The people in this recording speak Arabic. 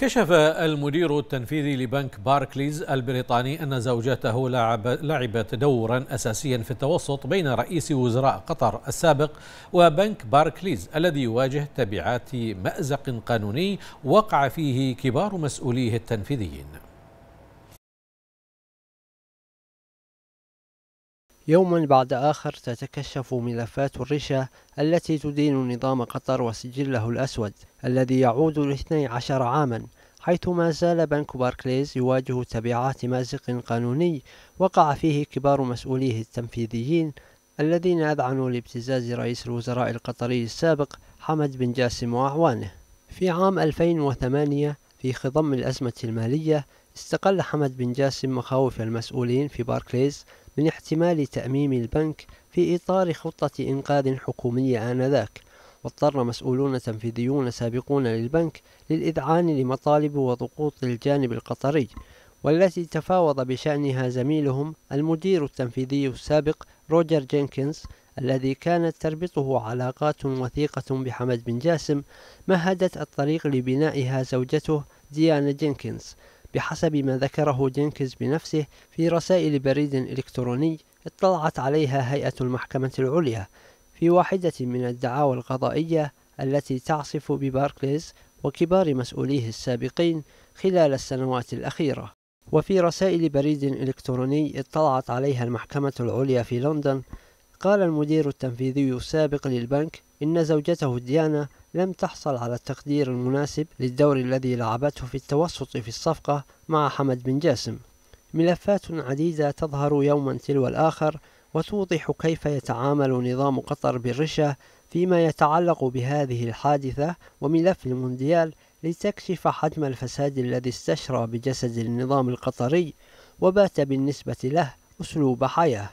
كشف المدير التنفيذي لبنك باركليز البريطاني أن زوجته لعبت دورا أساسيا في التوسط بين رئيس وزراء قطر السابق وبنك باركليز الذي يواجه تبعات مأزق قانوني وقع فيه كبار مسؤوليه التنفيذيين يوما بعد آخر تتكشف ملفات الرشا التي تدين نظام قطر وسجله الأسود الذي يعود لاثني عشر عاما حيث ما زال بنك باركليز يواجه تبعات مازق قانوني وقع فيه كبار مسؤوليه التنفيذيين الذين أذعنوا لابتزاز رئيس الوزراء القطري السابق حمد بن جاسم وأعوانه في عام 2008 في خضم الأزمة المالية استقل حمد بن جاسم مخاوف المسؤولين في باركليز من احتمال تأميم البنك في إطار خطة إنقاذ حكومية آنذاك واضطر مسؤولون تنفيذيون سابقون للبنك للإذعان لمطالب وضغوط الجانب القطري والتي تفاوض بشأنها زميلهم المدير التنفيذي السابق روجر جينكنز الذي كانت تربطه علاقات وثيقة بحمد بن جاسم مهدت الطريق لبنائها زوجته ديانا جينكنز بحسب ما ذكره جينكنز بنفسه في رسائل بريد إلكتروني اطلعت عليها هيئة المحكمة العليا في واحدة من الدعاوى القضائية التي تعصف بباركليز وكبار مسؤوليه السابقين خلال السنوات الأخيرة وفي رسائل بريد إلكتروني اطلعت عليها المحكمة العليا في لندن قال المدير التنفيذي السابق للبنك إن زوجته ديانا لم تحصل على التقدير المناسب للدور الذي لعبته في التوسط في الصفقة مع حمد بن جاسم ملفات عديدة تظهر يوما تلو الآخر وتوضح كيف يتعامل نظام قطر بالرشا فيما يتعلق بهذه الحادثة وملف المونديال لتكشف حجم الفساد الذي استشرى بجسد النظام القطري وبات بالنسبة له أسلوب حياة